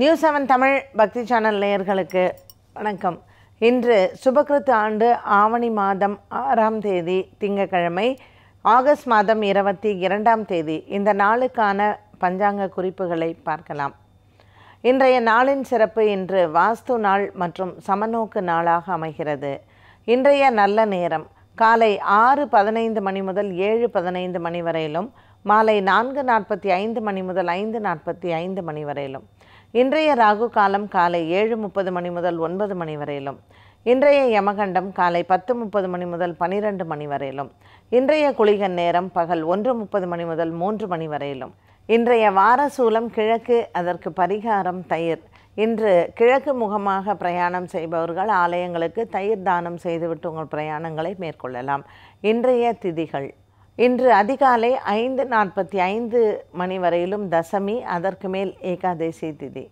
news seven Tamil பக்தி channel நேயர்களுக்கு வணக்கம் இன்று சுபகிருத்து ஆண்டு ஆவணி மாதம் ஆறாம் தேதி திங்கக்கிழமை ஆகஸ்ட் மாதம் இருபத்தி இரண்டாம் தேதி இந்த நாளுக்கான பஞ்சாங்க குறிப்புகளை பார்க்கலாம் இன்றைய நாளின் சிறப்பு இன்று வாஸ்து நாள் மற்றும் சமநோக்கு நாளாக அமைகிறது இன்றைய நல்ல நேரம் காலை ஆறு பதினைந்து மணி முதல் ஏழு பதினைந்து மணி வரையிலும் மாலை நான்கு நாற்பத்தி ஐந்து மணி முதல் ஐந்து நாற்பத்தி ஐந்து மணி வரையிலும் இன்றைய ராகு காலம் காலை ஏழு முப்பது மணி முதல் ஒன்பது மணி வரையிலும் இன்றைய யமகண்டம் காலை பத்து முப்பது மணி முதல் பனிரெண்டு மணி வரையிலும் இன்றைய குளிகன் நேரம் பகல் ஒன்று முப்பது மணி முதல் மூன்று மணி வரையிலும் இன்றைய வார சூலம் கிழக்கு அதற்கு பரிகாரம் தயிர் இன்று கிழக்கு முகமாக பிரயாணம் செய்பவர்கள் ஆலயங்களுக்கு தயிர் தானம் செய்துவிட்டு உங்கள் பிரயாணங்களை மேற்கொள்ளலாம் இன்றைய திதிகள் இன்று அதிகாலை ஐந்து நாற்பத்தி ஐந்து மணி வரையிலும் தசமி அதற்கு மேல் ஏகாதசி திதி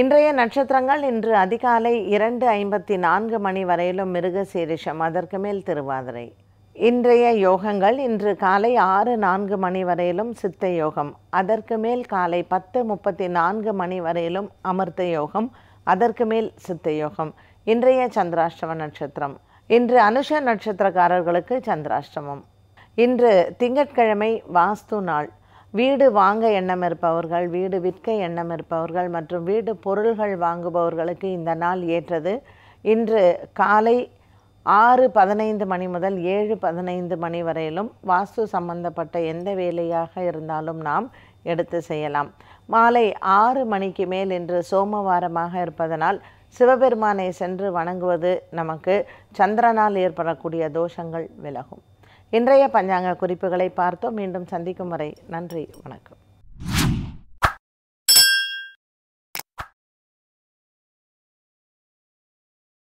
இன்றைய நட்சத்திரங்கள் இன்று அதிகாலை இரண்டு ஐம்பத்தி நான்கு மணி வரையிலும் மிருக சீரிஷம் அதற்கு மேல் திருவாதிரை இன்றைய யோகங்கள் இன்று காலை ஆறு நான்கு மணி வரையிலும் சித்த யோகம் அதற்கு மேல் காலை பத்து முப்பத்தி நான்கு மணி வரையிலும் அமிர்த யோகம் அதற்கு மேல் சித்த யோகம் இன்றைய சந்திராஷ்டம நட்சத்திரம் இன்று அனுஷ நட்சத்திரக்காரர்களுக்கு சந்திராஷ்டமம் இன்று திங்கட்கிழமை வாஸ்து நாள் வீடு வாங்க எண்ணம் இருப்பவர்கள் வீடு விற்க எண்ணம் இருப்பவர்கள் மற்றும் வீடு பொருள்கள் வாங்குபவர்களுக்கு இந்த நாள் ஏற்றது இன்று காலை ஆறு பதினைந்து மணி முதல் ஏழு பதினைந்து மணி வரையிலும் வாஸ்து சம்பந்தப்பட்ட எந்த வேலையாக இருந்தாலும் நாம் எடுத்து செய்யலாம் மாலை ஆறு மணிக்கு மேல் இன்று சோமவாரமாக இருப்பதனால் சிவபெருமானை சென்று வணங்குவது நமக்கு சந்திரனால் ஏற்படக்கூடிய தோஷங்கள் விலகும் இன்றைய பஞ்சாங்க குறிப்புகளை பார்த்தோம் மீண்டும் சந்திக்கும் வரை நன்றி வணக்கம்